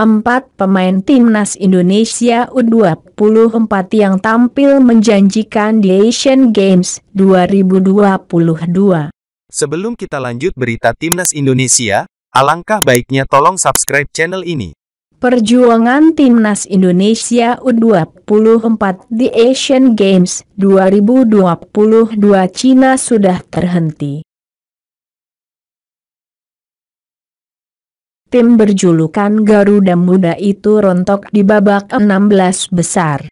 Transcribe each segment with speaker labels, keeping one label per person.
Speaker 1: Empat pemain timnas Indonesia U24 yang tampil menjanjikan di Asian Games 2022. Sebelum kita lanjut berita timnas Indonesia, alangkah baiknya tolong subscribe channel ini. Perjuangan timnas Indonesia U24 di Asian Games 2022 Cina sudah terhenti.
Speaker 2: Tim berjulukan Garuda Muda itu rontok di babak 16 besar.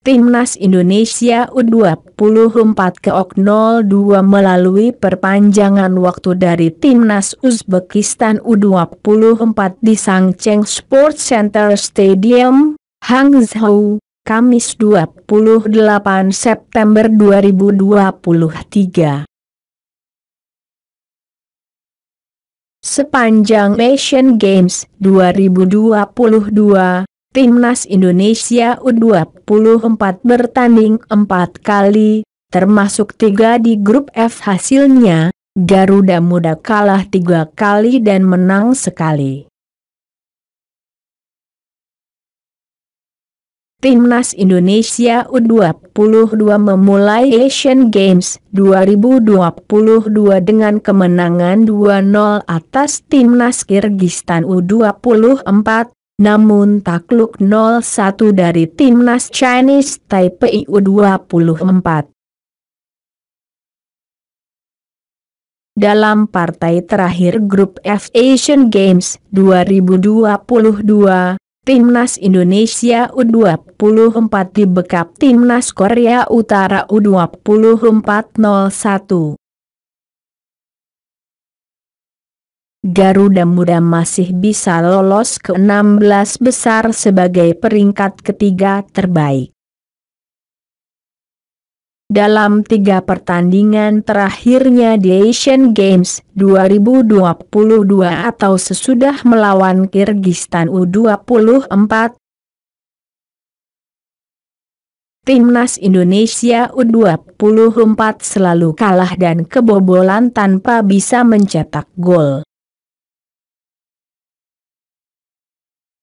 Speaker 1: Timnas Indonesia U24 ke 02 melalui perpanjangan waktu dari Timnas Uzbekistan U24 di Sangcheng Sports Center Stadium, Hangzhou, Kamis 28 September
Speaker 2: 2023.
Speaker 1: Sepanjang Asian Games 2022, Timnas Indonesia U24 bertanding empat kali, termasuk tiga di grup F hasilnya, Garuda Muda kalah tiga kali
Speaker 2: dan menang sekali.
Speaker 1: Timnas Indonesia U22 memulai Asian Games 2022 dengan kemenangan 2-0 atas Timnas Kirgistan U24, namun takluk 0-1 dari Timnas Chinese Taipei U24.
Speaker 2: Dalam partai terakhir grup F
Speaker 1: Asian Games 2022, Timnas Indonesia U24 dibekap Timnas Korea Utara U24
Speaker 2: 01.
Speaker 1: Garuda Muda masih bisa lolos ke 16 besar sebagai peringkat ketiga terbaik. Dalam tiga pertandingan terakhirnya di Asian Games 2022 atau sesudah melawan Kyrgyzstan U24, Timnas Indonesia U24 selalu kalah dan kebobolan tanpa bisa mencetak gol.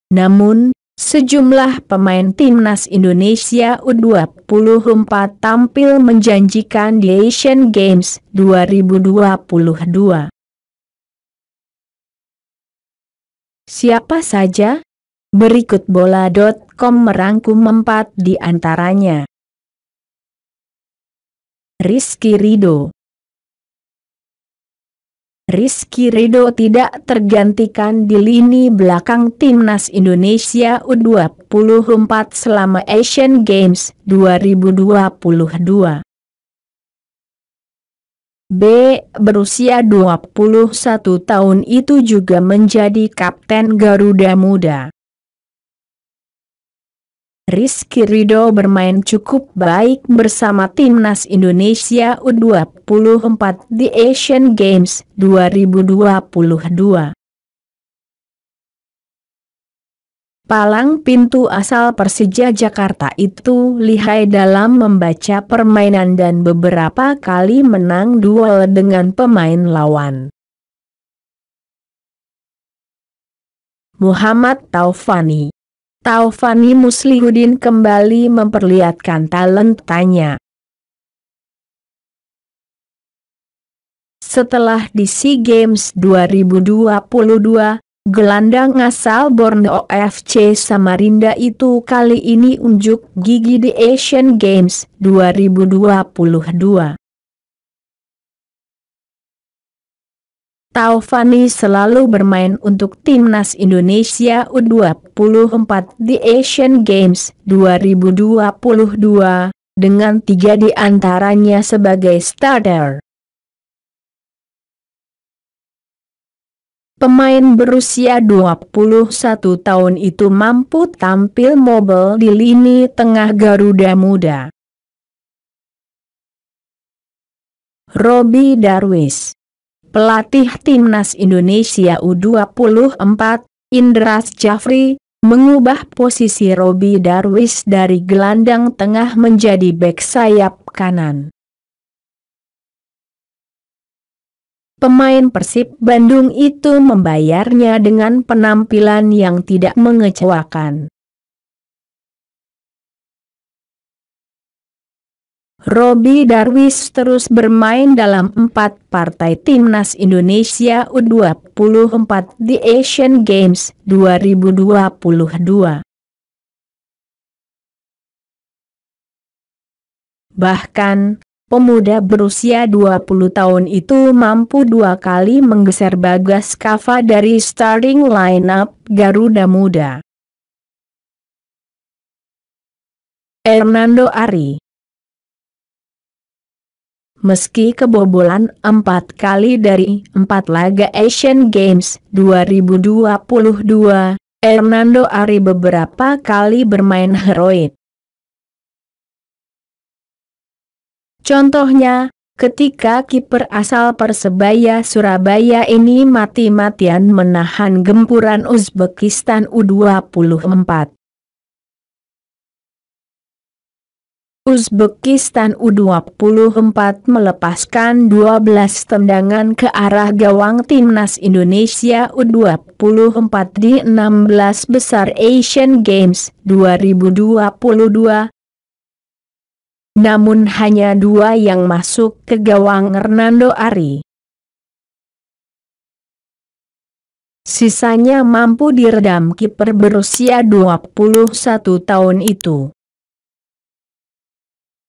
Speaker 2: Namun, Sejumlah
Speaker 1: pemain timnas Indonesia U24 tampil menjanjikan di Asian Games 2022.
Speaker 2: Siapa saja? Berikut bola.com merangkum empat di antaranya. Rizky
Speaker 1: Rido Rizky Rido tidak tergantikan di lini belakang timnas Indonesia U24 selama Asian Games 2022. B. Berusia 21 tahun itu juga menjadi kapten Garuda Muda. Rizky Rido bermain cukup baik bersama timnas Indonesia U24 di Asian Games 2022.
Speaker 2: Palang pintu asal
Speaker 1: Persija Jakarta itu lihai dalam membaca permainan dan beberapa kali menang duel dengan pemain lawan.
Speaker 2: Muhammad Taufani Taufani Muslihudin kembali memperlihatkan talentanya.
Speaker 1: Setelah di SEA Games 2022, gelandang asal Borneo FC Samarinda itu kali ini unjuk gigi di Asian Games 2022.
Speaker 2: Taufani selalu
Speaker 1: bermain untuk timnas Indonesia U24 di Asian Games 2022, dengan tiga di antaranya sebagai
Speaker 2: starter.
Speaker 1: Pemain berusia 21 tahun itu mampu tampil mobile di lini tengah Garuda Muda. Robby Darwis Pelatih Timnas Indonesia U24, Indras Jafri, mengubah posisi Robi Darwis dari gelandang tengah menjadi bek sayap kanan.
Speaker 2: Pemain Persib Bandung itu membayarnya dengan penampilan yang tidak mengecewakan. Robi Darwis
Speaker 1: terus bermain dalam empat partai timnas Indonesia U24 di Asian Games 2022.
Speaker 2: Bahkan, pemuda
Speaker 1: berusia 20 tahun itu mampu dua kali menggeser Bagas Kava dari starting lineup Garuda Muda.
Speaker 2: Hernando Ari
Speaker 1: Meski kebobolan empat kali dari empat laga Asian Games 2022, Hernando Ari beberapa kali bermain
Speaker 2: heroik. Contohnya,
Speaker 1: ketika kiper asal Persebaya Surabaya ini mati-matian menahan gempuran Uzbekistan U24. Uzbekistan U24 melepaskan 12 tendangan ke arah gawang timnas Indonesia U24 di 16 besar Asian Games 2022. Namun hanya dua yang masuk
Speaker 2: ke gawang Hernando Ari. Sisanya mampu diredam kiper berusia 21 tahun itu.